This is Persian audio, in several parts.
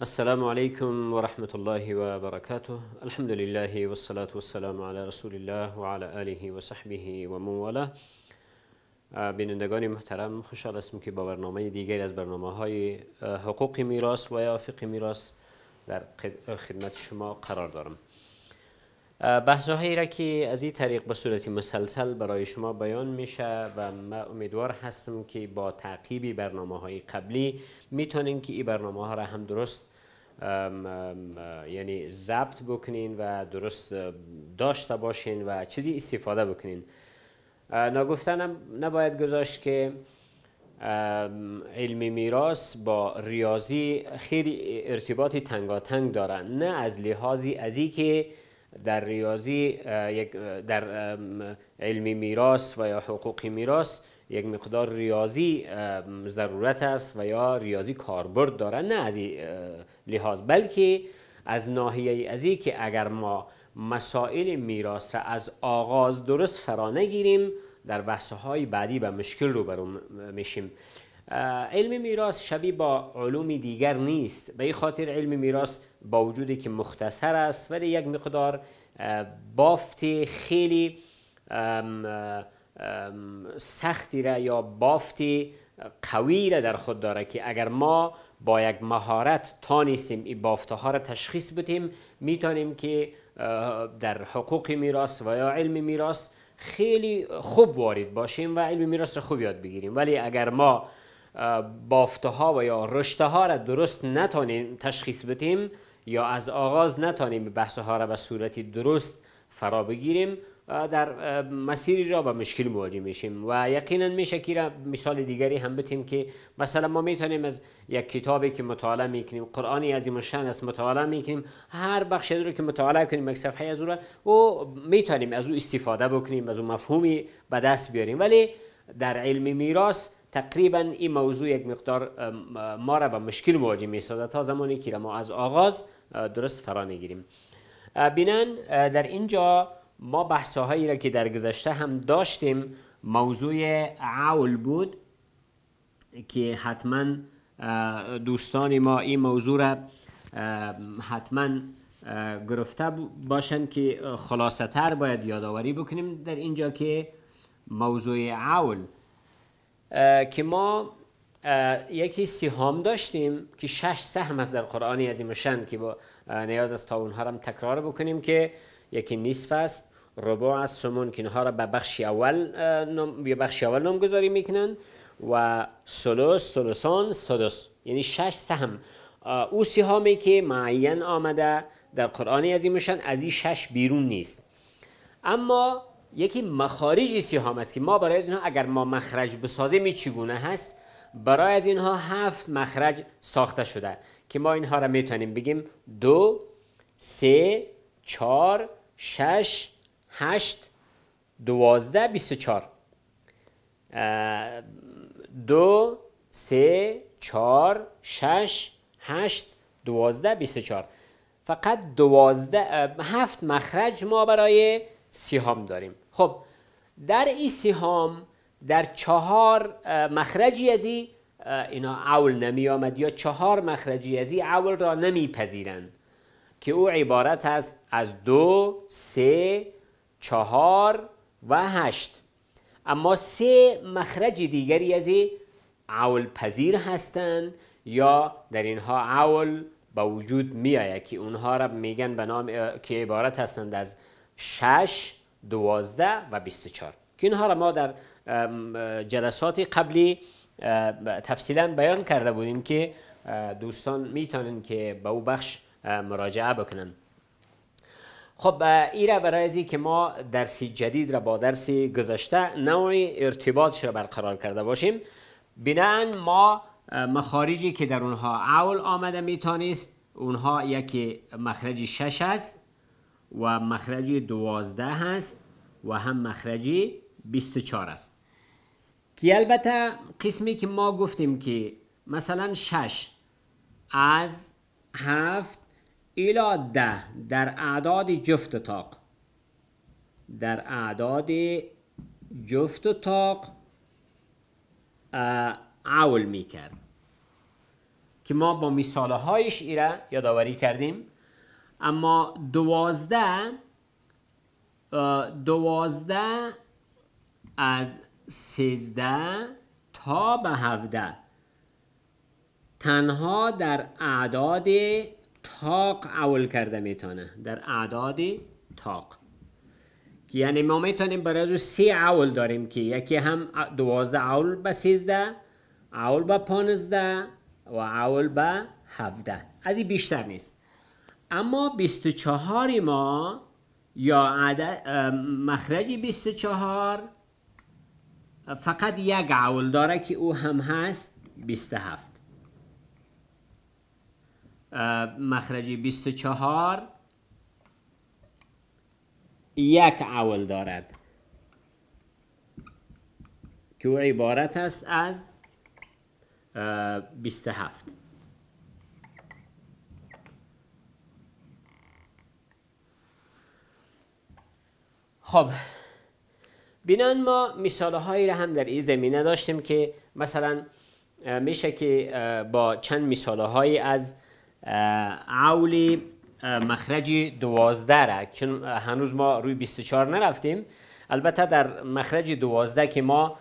السلام و رحمت الله وبركاته الحمد لله والصلاة والسلام علی رسول الله و علی آله و صحبه و والاه بینندگان محترم خوشحال هستم که با برنامه دیگری از برنامه های حقوق میراث و یا فقه میراث در خدمت شما قرار دارم بحث را که از این طریق به صورت مسلسل برای شما بیان میشه و من امیدوار هستم که با تعقیب برنامه های قبلی میتونیم که این برنامه ها را هم درست یعنی ضبط بکنین و درست داشته باشین و چیزی استفاده بکنین نگفتنم نباید گذاشت که علمی میراث با ریاضی خیلی ارتباطی تنگاتنگ دارن نه از لحاظی از ای که در ریاضی در علمی میراث و یا حقوق میراث یک مقدار ریاضی ضرورت است و یا ریاضی کاربرد داره نه از این لحاظ بلکه از ناحیه این که اگر ما مسائل میراث از آغاز درست فرا نگیریم در بحث های بعدی به مشکل روبرو میشیم علم میراث شبیه با علوم دیگر نیست به این خاطر علم میراث با وجودی که مختصر است ولی یک مقدار بافت خیلی سختی را یا بافتی قوی را در خود داره که اگر ما با یک مهارت تانیستیم این بافته ها را تشخیص بتیم میتونیم که در حقوق میراث و یا علم میراث خیلی خوب وارد باشیم و علم میراث را خوب یاد بگیریم ولی اگر ما بافته ها و یا رشته ها را درست نتانیم تشخیص بتیم یا از آغاز نتانیم بحث ها را به صورتی درست فرا بگیریم در مسیری را با مشکل مواجه میشیم و یقینا میشه که مثال دیگری هم بتیم که مثلا ما میتونیم از یک کتابی که مطالعه میکنیم قرآنی این الشان است مطالعه میکنیم هر بخش رو که مطالعه کنیم یک صفحه از او را و میتونیم از او استفاده بکنیم از او مفهومی به دست بیاریم ولی در علم میراث تقریبا این موضوع یک مقدار ما را به مشکل مواجه می سازد تا زمانی که ما از آغاز درست فرا نگیریم بینن در اینجا ما هایی را که در گذشته هم داشتیم موضوع عول بود که حتما دوستان ما این موضوع را حتما گرفته باشند که خلاصه تر باید یادآوری بکنیم در اینجا که موضوع عول که ما یکی سهام داشتیم که شش سهم از در قرآن عظیم شند که با نیاز است تا اونها هم تکرار بکنیم که یکی نصف است ربع از سمون که اینها را به بخش اول نام به بخش اول نامگذاری میکنن و سلوس سلوسان سدس یعنی شش سهم او سهامی که معین آمده در قرآن عظیمشان از این شش بیرون نیست اما یکی مخارج سهام است که ما برای از اینها اگر ما مخرج بسازیم این چگونه هست برای از اینها هفت مخرج ساخته شده که ما اینها را میتونیم بگیم دو سه چهار شش 8 12 24 دو سه چار شش هشت دوازده بیست فقط دوازده هفت مخرج ما برای سیهام داریم خب در این سیهام در چهار مخرجی از اینا اول نمی آمد یا چهار مخرجی از ای اول را نمی پذیرند که او عبارت است از دو سه چهار و هشت اما سه مخرج دیگری از عول پذیر هستند یا در اینها عول با وجود می آید که اونها را میگن به نام که عبارت هستند از شش دوازده و چار که اینها را ما در جلسات قبلی تفصیلا بیان کرده بودیم که دوستان میتونن که به او بخش مراجعه بکنن خب این را برای ازی که ما درسی جدید را با درسی گذشته نوع ارتباطش را برقرار کرده باشیم بینن ما مخارجی که در اونها اول آمده میتانیست اونها یکی مخرج شش است و مخرج دوازده هست و هم مخرج 24 است که البته قسمی که ما گفتیم که مثلا شش از هفت الى ده در اعداد جفت تاق در اعداد جفت تاق عول می کرد که ما با مثاله هایش ایره یادآوری کردیم اما دوازده دوازده از سیزده تا به هفده تنها در اعداد تاق اول کرده میتونه در اعداد تاق یعنی ما میتونیم برای از سی اول داریم که یکی هم دوازده اول به سیزده اول به پانزده و اول به هفته از این بیشتر نیست اما بیست چهاری ما یا عدد مخرج چهار فقط یک عول داره که او هم هست بیست هفت مخرجی 24 یک اول دارد که او عبارت است از 27 خب بینان ما مثال هایی را هم در این زمینه داشتیم که مثلا میشه که با چند مثال هایی از عولی مخرج دوازده را چون هنوز ما روی 24 نرفتیم البته در مخرج دوازده که ما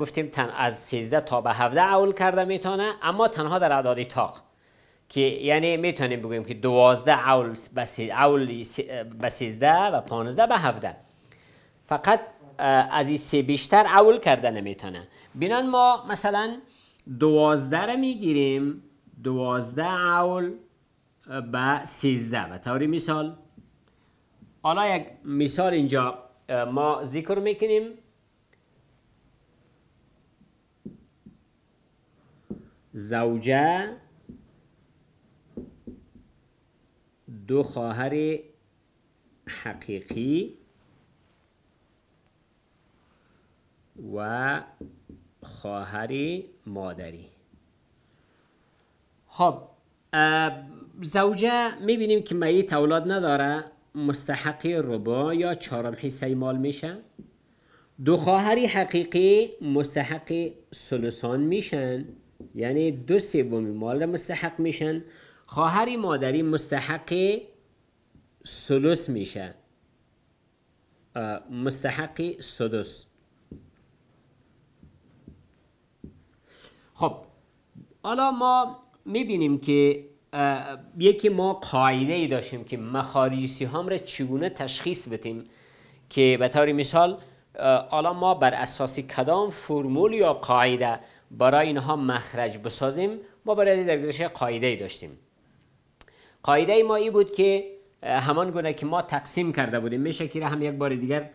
گفتیم تن از 13 تا به 17 عول کرده میتونه اما تنها در اعداد تاق که یعنی میتونیم بگویم که 12 عول به 13 و 15 به 17 فقط از این سه بیشتر اول کرده نمیتونه بینان ما مثلا 12 را میگیریم دوازده اول به سیزده به طور مثال حالا یک مثال اینجا ما ذکر میکنیم زوجه دو خواهر حقیقی و خواهر مادری خب زوجه میبینیم که میت اولاد نداره مستحق ربا یا چهارم حصه مال میشه دو خواهری حقیقی مستحق سلسان میشن یعنی دو سوم مال مستحق میشن خواهری مادری مستحق سلس میشه مستحق سدس خب حالا ما میبینیم که یکی ما قاعده ای داشتیم که مخارج هم را چگونه تشخیص بدیم که به طور مثال الان ما بر اساس کدام فرمول یا قاعده برای اینها مخرج بسازیم ما برای از در گذشته قاعده ای داشتیم قاعده ای ما ای بود که همان گونه که ما تقسیم کرده بودیم میشه که هم یک بار دیگر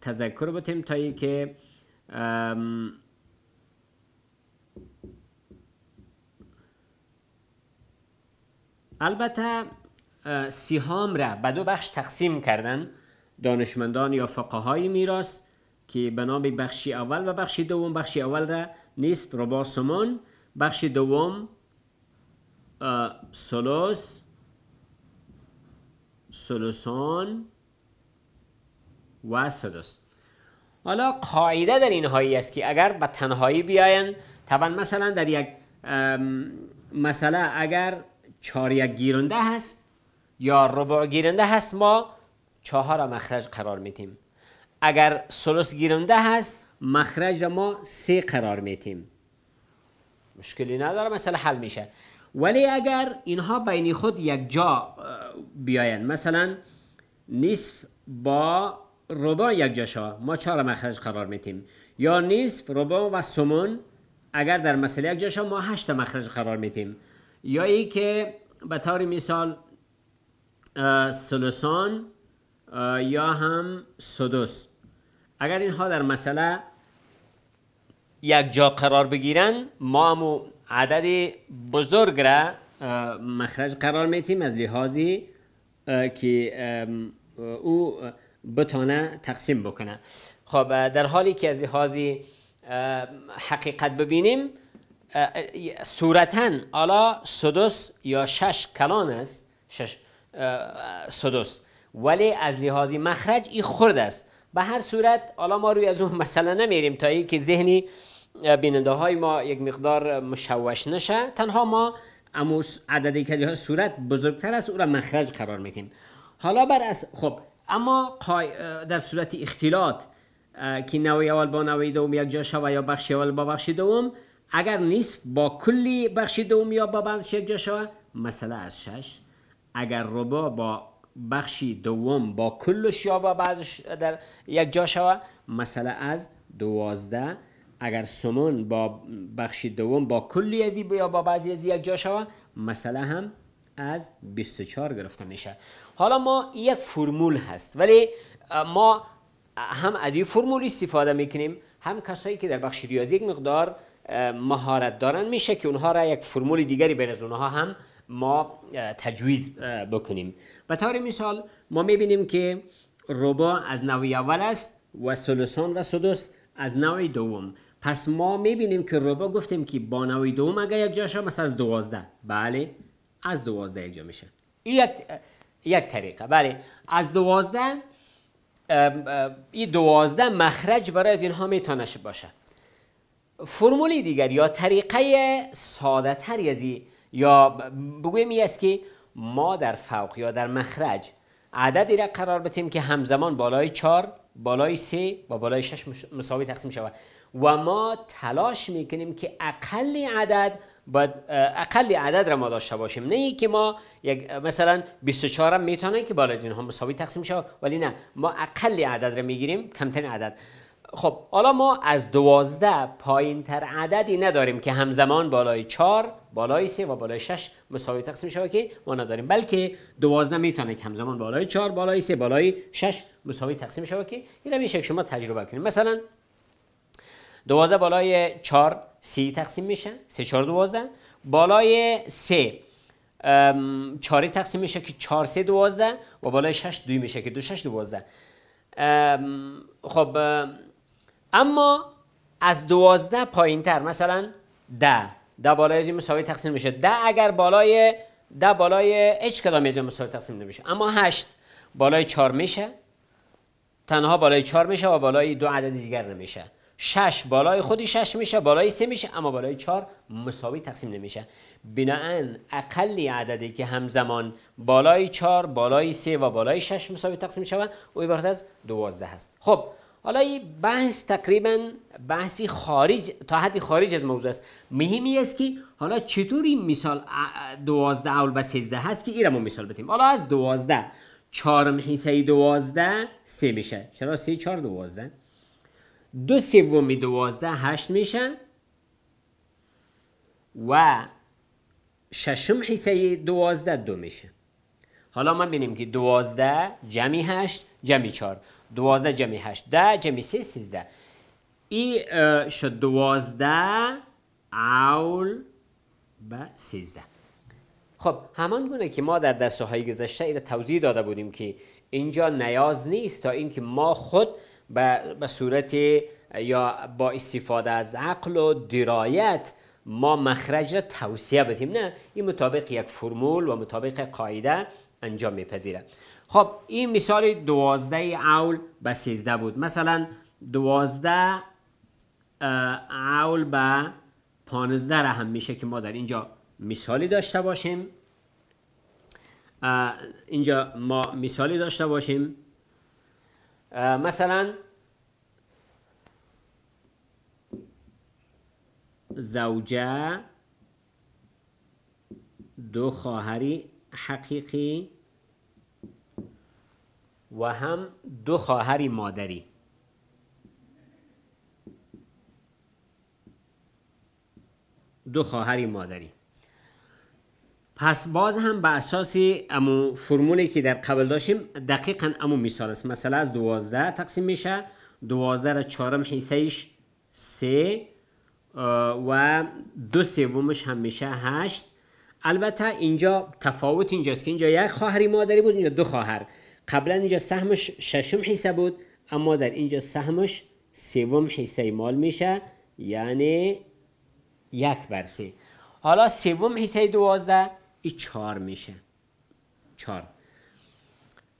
تذکر بتیم تا که البته سیهام را به دو بخش تقسیم کردن دانشمندان یا فقهای میراث که به نام بخشی اول و بخشی دوم بخشی اول را نیست ربا سمان بخش دوم سلوس سلوسان و سلوس حالا قاعده در اینهایی است که اگر به تنهایی بیاین طبعا مثلا در یک مسئله اگر چهار یک گیرنده هست یا ربع گیرنده هست ما چهار مخرج قرار میتیم اگر سلس گیرنده هست مخرج ما سه قرار میتیم مشکلی نداره مثلا حل میشه ولی اگر اینها بین خود یک جا بیاین مثلا نصف با ربع یک جا شا ما چهار مخرج قرار میتیم یا نصف ربع و سمون اگر در مسئله یک جا شا ما هشت مخرج قرار میتیم یا ای که به طور مثال سلسان یا هم سدوس اگر اینها در مسئله یک جا قرار بگیرن ما هم عدد بزرگ را مخرج قرار میتیم از لحاظی که او بتانه تقسیم بکنه خب در حالی که از لحاظی حقیقت ببینیم صورتا حالا سدس یا شش کلان است شش سدس ولی از لحاظ مخرج این خرد است به هر صورت حالا ما روی از اون مثلا نمیریم تا که ذهنی بیننده های ما یک مقدار مشوش نشه تنها ما اموس عددی که صورت بزرگتر است او را مخرج قرار میتیم حالا بر از خب اما در صورت اختلاط که نوی اول با نوی دوم یک جا شوه یا بخش اول با بخش دوم اگر نیست با کلی بخش دوم یا با بعض یک جا مثلا از شش اگر ربا با بخشی دوم با کلش یا با بعضش در یک جا شوه از دوازده اگر سمن با بخشی دوم با کلی ازی یا با بعضی ازی یک جا شوه هم از 24 گرفته میشه حالا ما یک فرمول هست ولی ما هم از این فرمول استفاده میکنیم هم کسایی که در بخش ریاضی یک مقدار مهارت دارن میشه که اونها را یک فرمول دیگری بر از اونها هم ما تجویز بکنیم به طور مثال ما میبینیم که ربا از نوع اول است و سلسان و سدس از نوع دوم پس ما میبینیم که ربا گفتیم که با نوع دوم اگر یک شد مثلا از دوازده بله از دوازده یک جا میشه یک یک طریقه بله از دوازده این دوازده مخرج برای از اینها میتونه باشه فرمولی دیگر یا طریقه ساده تری یا بگویم این است که ما در فوق یا در مخرج عددی را قرار بتیم که همزمان بالای 4 بالای سه و بالای شش مساوی تقسیم شود و ما تلاش میکنیم که اقل عدد باید اقل عدد را ما داشته باشیم نه که ما مثلا 24 هم میتونه که بالای اینها مساوی تقسیم شود ولی نه ما اقل عدد را میگیریم کمترین عدد خب حالا ما از دوازده پایین تر عددی نداریم که همزمان بالای چار بالای سه و بالای شش مساوی تقسیم شود که ما نداریم بلکه دوازده میتونه که همزمان بالای چار بالای سه بالای شش مساوی تقسیم شود که این که شما تجربه کنیم مثلا دوازده بالای چار سی تقسیم میشه سه چار دوازده بالای سه چاری تقسیم میشه که چار سه دوازده و بالای شش دوی میشه که دو شش دوازده خب اما از دوازده پایین تر مثلا ده ده بالای مساوی تقسیم میشه ده اگر بالای ده بالای هیچ کدام مساوی تقسیم نمیشه اما هشت بالای چهار میشه تنها بالای چهار میشه و بالای دو عدد دیگر نمیشه شش بالای خودی شش میشه بالای سه میشه اما بالای چهار مساوی تقسیم نمیشه بناهن اقلی عددی که همزمان بالای چهار بالای سه و بالای شش مساوی تقسیم شود او از دوازده هست خب حالا این بحث تقریبا بحثی خارج تا حدی خارج از موضوع است مهمی است که حالا چطور این مثال دوازده اول به سیزده هست که ایرمون مثال بتیم حالا از دوازده چهارم حیثه دوازده سه میشه چرا سه چهار دوازده دو سوم دوازده هشت میشه و ششم حیصه دوازده دو میشه حالا ما بینیم که دوازده جمعی هشت جمعی چهار 12 جمع 8 10 جمع 3 13 ای شد 12 اول به 13 خب همان گونه که ما در درس های گذشته ایره توضیح داده بودیم که اینجا نیاز نیست تا اینکه ما خود به صورت یا با استفاده از عقل و درایت ما مخرج را توصیه بدیم نه این مطابق یک فرمول و مطابق قاعده انجام میپذیره خب این مثال دوازده اول به سیزده بود مثلا دوازده اول به پانزده را هم میشه که ما در اینجا مثالی داشته باشیم اینجا ما مثالی داشته باشیم مثلا زوجه دو خواهری حقیقی و هم دو خواهری مادری دو خواهری مادری پس باز هم به اساس امو فرمولی که در قبل داشتیم دقیقا امو مثال است مثلا از دوازده تقسیم میشه دوازده را چهارم ایش سه و دو سومش همیشه هشت البته اینجا تفاوت اینجاست که اینجا یک خواهری مادری بود اینجا دو خواهر قبلا اینجا سهمش ششم حیصه بود اما در اینجا سهمش سوم حیصه مال میشه یعنی یک بر سه حالا سوم حیصه دوازده این چهار میشه چهار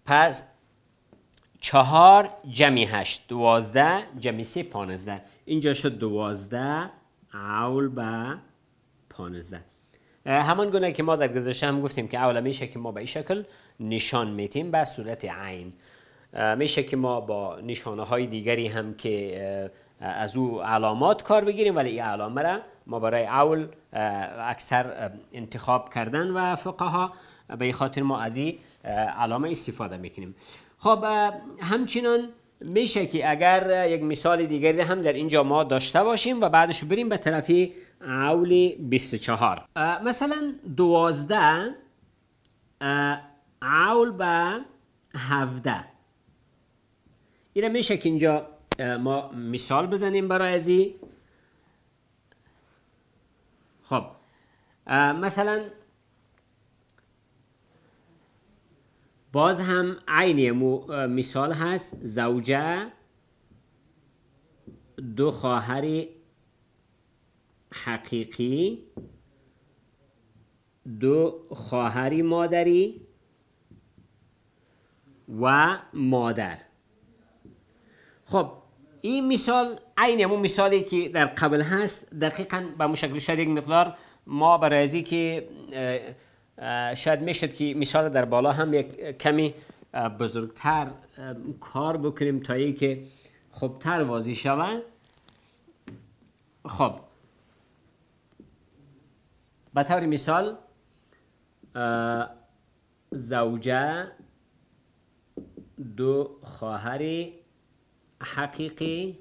پس چهار جمعی هشت دوازده جمعی سه پانزده اینجا شد دوازده اول به همان گونه که ما در گذشته هم گفتیم که اول میشه که ما به این شکل نشان میتیم به صورت عین میشه که ما با نشانه های دیگری هم که از او علامات کار بگیریم ولی این علامه را ما برای اول اکثر انتخاب کردن و فقه ها به خاطر ما از این علامه استفاده میکنیم خب همچنان میشه که اگر یک مثال دیگری هم در اینجا ما داشته باشیم و بعدش بریم به طرف عول 24 مثلا 12 عول به 17 ایره میشه که اینجا ما مثال بزنیم برای ازی خب مثلا باز هم عین مثال هست زوجه دو خواهر حقیقی دو خواهر مادری و مادر خب این مثال عین همون مثالی که در قبل هست دقیقا به مشکل شد یک مقدار ما برای که شاید میشد که مثال در بالا هم یک کمی بزرگتر کار بکنیم تا ای که خوبتر واضح شود خب به طور مثال زوجه دو خواهر حقیقی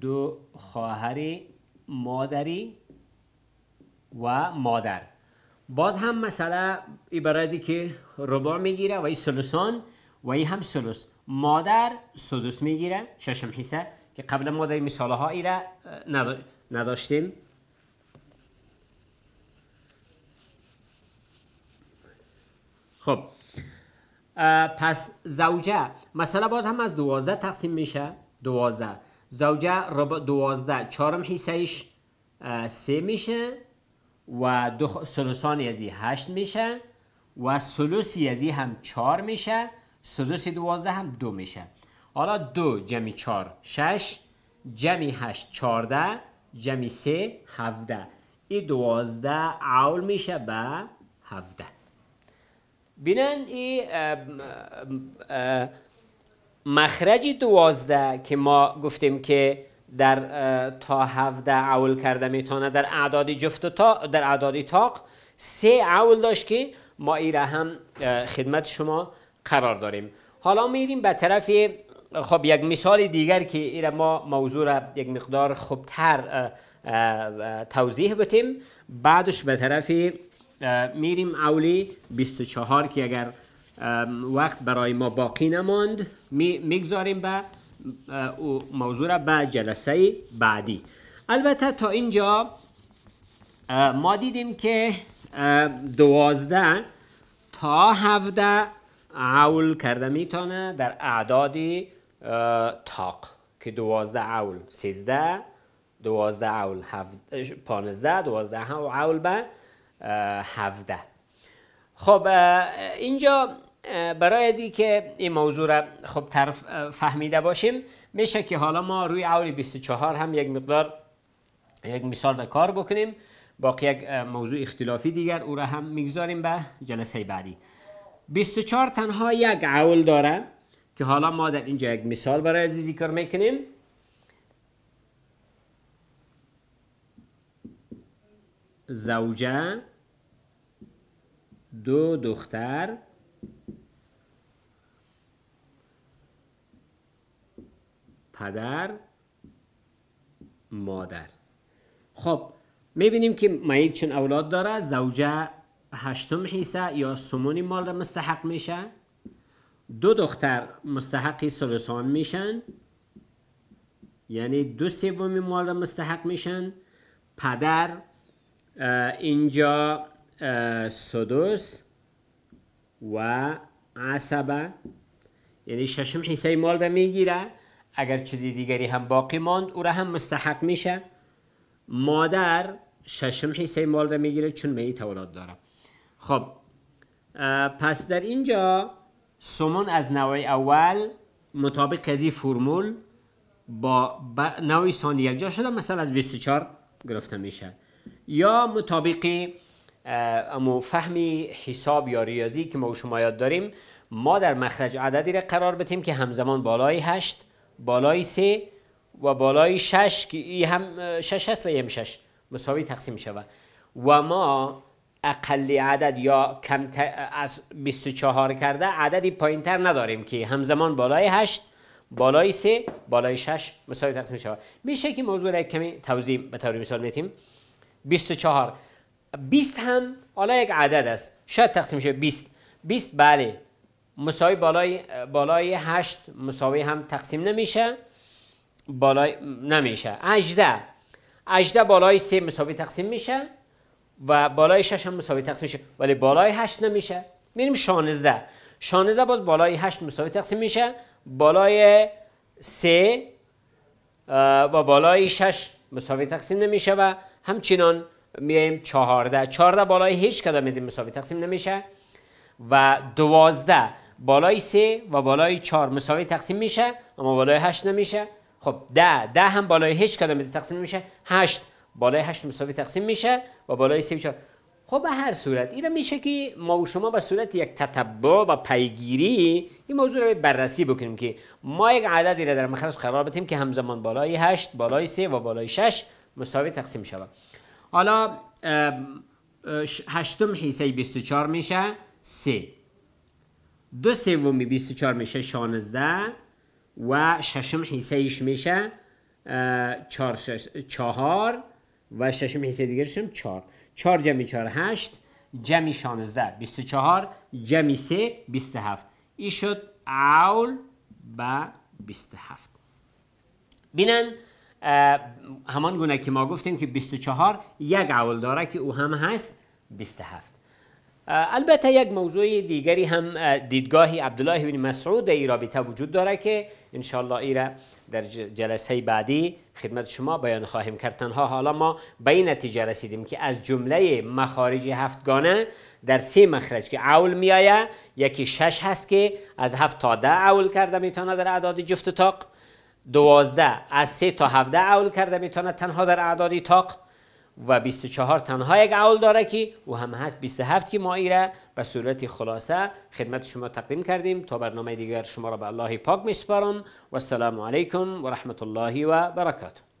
دو خواهر مادری و مادر باز هم مثلا ای برازی که ربع میگیره و این سلسان و این هم سلس مادر سدس میگیره ششم حیصه که قبل ما در مثال ها را نداشتیم خب پس زوجه مثلا باز هم از دوازده تقسیم میشه دوازده زوجه ربع دوازده چهارم ایش سه میشه و دو سلوسانی از این هشت میشه و سلوسی از این هم چار میشه سلوسی دوازده هم دو میشه حالا دو جمعی چار شش جمعی هشت چارده جمعی سه هفته این دوازده عول میشه به هفته بینن این مخرج دوازده که ما گفتیم که در تا هفته اول کرده میتونه در اعداد جفت و تا در اعدادی تاق سه اول داشت که ما ایره هم خدمت شما قرار داریم حالا میریم به طرف خب یک مثال دیگر که ایره ما موضوع را یک مقدار خوبتر توضیح بتیم بعدش به طرف میریم اولی 24 که اگر وقت برای ما باقی نماند میگذاریم به موضوع را به جلسه بعدی البته تا اینجا ما دیدیم که دوازده تا هفته عول کرده میتونه در اعداد تاق که دوازده عول سیزده دوازده عول پانزده دوازده عول به هفته خب اینجا برای از که این موضوع را خوب طرف فهمیده باشیم میشه که حالا ما روی اول 24 هم یک مقدار یک مثال را کار بکنیم باقی یک موضوع اختلافی دیگر او را هم میگذاریم به جلسه بعدی 24 تنها یک عول داره که حالا ما در اینجا یک مثال برای از ذکر میکنیم زوجه دو دختر پدر مادر خب میبینیم که مایید چون اولاد داره زوجه هشتم حیصه یا سمونی مال را مستحق میشه دو دختر مستحق سلسان میشن یعنی دو سوم مال را مستحق میشن پدر اینجا سدوس و عصبه یعنی ششم حیثه مال را میگیره اگر چیزی دیگری هم باقی ماند او را هم مستحق میشه مادر ششم حیصه مال را میگیره چون می داره خب پس در اینجا سمون از نوع اول مطابق از فرمول با نوع ثانی جا شده مثلا از 24 گرفته میشه یا مطابق امو فهمی حساب یا ریاضی که ما شما یاد داریم ما در مخرج عددی را قرار بتیم که همزمان بالای هشت بالای سه و بالای شش که ای هم شش هست و یه هم شش مساوی تقسیم شود و ما اقل عدد یا کم از 24 کرده عددی پایین تر نداریم که همزمان بالای 8 بالای سه، بالای 6 مساوی تقسیم شود میشه که موضوع را کمی توضیح به طور مثال میتیم 24 20 هم حالا یک عدد است شاید تقسیم شود 20 20 بله مساوی بالای بالای 8 مساوی هم تقسیم نمیشه بالای نمیشه 18 18 بالای 3 مساوی تقسیم میشه و بالای 6 هم مساوی تقسیم میشه ولی بالای 8 نمیشه میریم 16 16 باز بالای 8 مساوی تقسیم میشه بالای 3 و بالای 6 مساوی تقسیم نمیشه و همچنان میایم 14 14 بالای هیچ کدام از این مساوی تقسیم نمیشه و 12 بالای 3 و بالای 4 مساوی تقسیم میشه اما بالای 8 نمیشه خب 10 10 هم بالای هیچ کدوم از تقسیم میشه 8 بالای 8 مساوی تقسیم میشه و بالای 3 4 خب به هر صورت این رو میشه که ما و شما به صورت یک تتبو و پیگیری این موضوع رو بررسی بکنیم که ما یک عددی را در مخاض قرار بدیم که همزمان بالای 8 بالای 3 و بالای 6 مساوی تقسیم شود حالا هشتم حسی 24 میشه دو سومی 24 میشه 16 و ششم حیثهش میشه 4 و ششم حیثه دیگرشم 4 4 جمعی 4 8 جمعی 16 24 جمعی 3 27 این شد اول با 27 بینن همان گونه که ما گفتیم که 24 یک اول داره که او هم هست 27 البته یک موضوع دیگری هم دیدگاهی عبدالله بن مسعود در ای رابطه وجود داره که انشالله ای را در جلسه بعدی خدمت شما بیان خواهیم کرد تنها حالا ما به این نتیجه رسیدیم که از جمله مخارج هفتگانه در سه مخرج که عول میایه یکی شش هست که از هفت تا ده عول کرده میتونه در اعداد جفت تاق دوازده از سه تا هفته عول کرده میتونه تنها در اعداد تاق و 24 تنها یک اول داره که او هم هست 27 که ما ایره به صورت خلاصه خدمت شما تقدیم کردیم تا برنامه دیگر شما را به الله پاک میسپارم و السلام علیکم و رحمت الله و برکاته